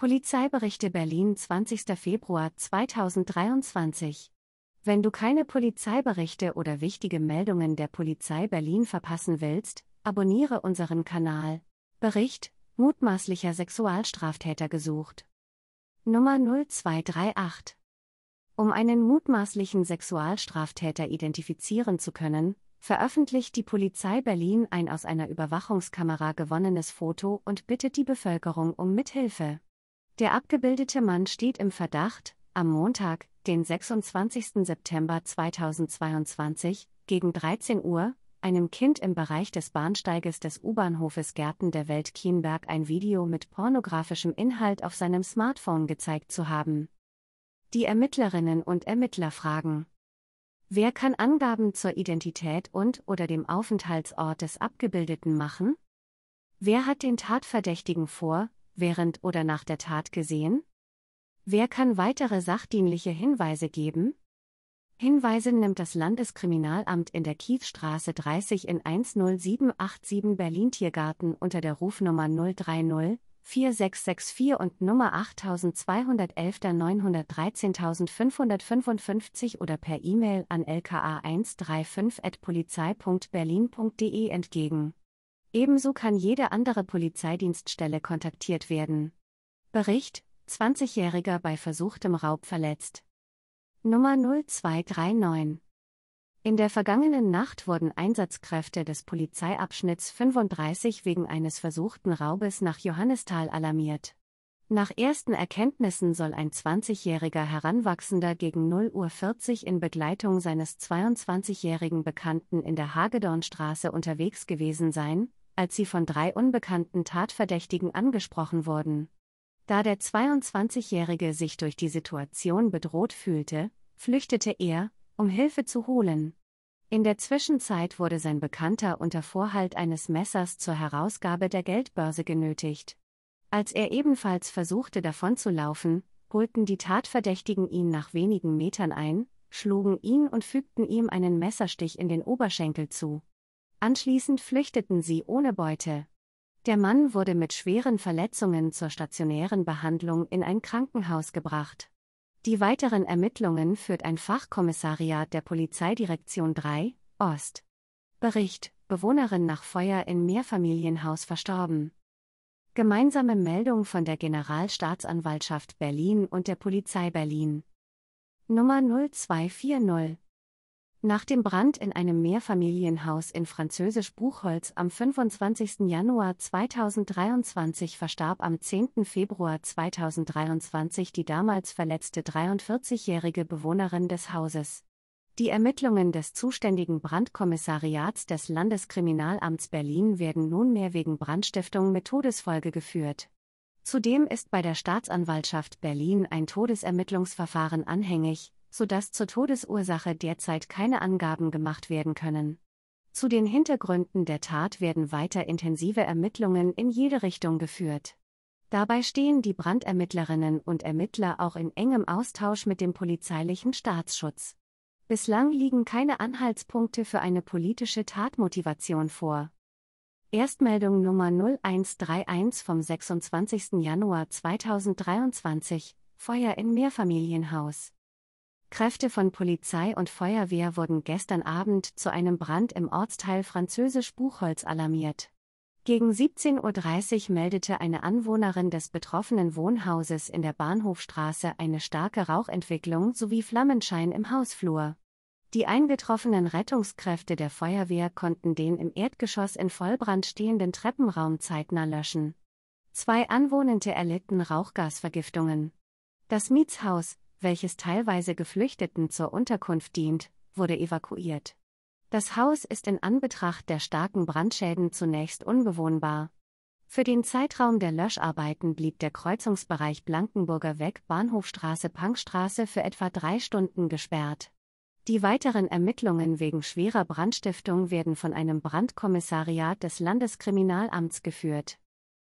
Polizeiberichte Berlin 20. Februar 2023 Wenn du keine Polizeiberichte oder wichtige Meldungen der Polizei Berlin verpassen willst, abonniere unseren Kanal. Bericht Mutmaßlicher Sexualstraftäter gesucht. Nummer 0238 um einen mutmaßlichen Sexualstraftäter identifizieren zu können, veröffentlicht die Polizei Berlin ein aus einer Überwachungskamera gewonnenes Foto und bittet die Bevölkerung um Mithilfe. Der abgebildete Mann steht im Verdacht, am Montag, den 26. September 2022, gegen 13 Uhr, einem Kind im Bereich des Bahnsteiges des U-Bahnhofes Gärten der Welt Kienberg ein Video mit pornografischem Inhalt auf seinem Smartphone gezeigt zu haben. Die Ermittlerinnen und Ermittler fragen, wer kann Angaben zur Identität und oder dem Aufenthaltsort des Abgebildeten machen? Wer hat den Tatverdächtigen vor, während oder nach der Tat gesehen? Wer kann weitere sachdienliche Hinweise geben? Hinweise nimmt das Landeskriminalamt in der Kiezstraße 30 in 10787 Berlin Tiergarten unter der Rufnummer 030 4664 und Nummer 8211 913555 oder per E-Mail an lka135.polizei.berlin.de entgegen. Ebenso kann jede andere Polizeidienststelle kontaktiert werden. Bericht: 20-Jähriger bei versuchtem Raub verletzt. Nummer 0239. In der vergangenen Nacht wurden Einsatzkräfte des Polizeiabschnitts 35 wegen eines versuchten Raubes nach Johannisthal alarmiert. Nach ersten Erkenntnissen soll ein 20-jähriger Heranwachsender gegen 0.40 Uhr in Begleitung seines 22-jährigen Bekannten in der Hagedornstraße unterwegs gewesen sein, als sie von drei unbekannten Tatverdächtigen angesprochen wurden. Da der 22-Jährige sich durch die Situation bedroht fühlte, flüchtete er, um Hilfe zu holen. In der Zwischenzeit wurde sein Bekannter unter Vorhalt eines Messers zur Herausgabe der Geldbörse genötigt. Als er ebenfalls versuchte davonzulaufen, holten die Tatverdächtigen ihn nach wenigen Metern ein, schlugen ihn und fügten ihm einen Messerstich in den Oberschenkel zu. Anschließend flüchteten sie ohne Beute. Der Mann wurde mit schweren Verletzungen zur stationären Behandlung in ein Krankenhaus gebracht. Die weiteren Ermittlungen führt ein Fachkommissariat der Polizeidirektion 3, Ost. Bericht: Bewohnerin nach Feuer in Mehrfamilienhaus verstorben. Gemeinsame Meldung von der Generalstaatsanwaltschaft Berlin und der Polizei Berlin. Nummer 0240 nach dem Brand in einem Mehrfamilienhaus in Französisch Buchholz am 25. Januar 2023 verstarb am 10. Februar 2023 die damals verletzte 43-jährige Bewohnerin des Hauses. Die Ermittlungen des zuständigen Brandkommissariats des Landeskriminalamts Berlin werden nunmehr wegen Brandstiftung mit Todesfolge geführt. Zudem ist bei der Staatsanwaltschaft Berlin ein Todesermittlungsverfahren anhängig, sodass zur Todesursache derzeit keine Angaben gemacht werden können. Zu den Hintergründen der Tat werden weiter intensive Ermittlungen in jede Richtung geführt. Dabei stehen die Brandermittlerinnen und Ermittler auch in engem Austausch mit dem polizeilichen Staatsschutz. Bislang liegen keine Anhaltspunkte für eine politische Tatmotivation vor. Erstmeldung Nummer 0131 vom 26. Januar 2023 Feuer in Mehrfamilienhaus. Kräfte von Polizei und Feuerwehr wurden gestern Abend zu einem Brand im Ortsteil Französisch Buchholz alarmiert. Gegen 17.30 Uhr meldete eine Anwohnerin des betroffenen Wohnhauses in der Bahnhofstraße eine starke Rauchentwicklung sowie Flammenschein im Hausflur. Die eingetroffenen Rettungskräfte der Feuerwehr konnten den im Erdgeschoss in Vollbrand stehenden Treppenraum zeitnah löschen. Zwei Anwohnende erlitten Rauchgasvergiftungen. Das Mietshaus, welches teilweise Geflüchteten zur Unterkunft dient, wurde evakuiert. Das Haus ist in Anbetracht der starken Brandschäden zunächst unbewohnbar. Für den Zeitraum der Löscharbeiten blieb der Kreuzungsbereich Blankenburger Weg Bahnhofstraße Pankstraße für etwa drei Stunden gesperrt. Die weiteren Ermittlungen wegen schwerer Brandstiftung werden von einem Brandkommissariat des Landeskriminalamts geführt.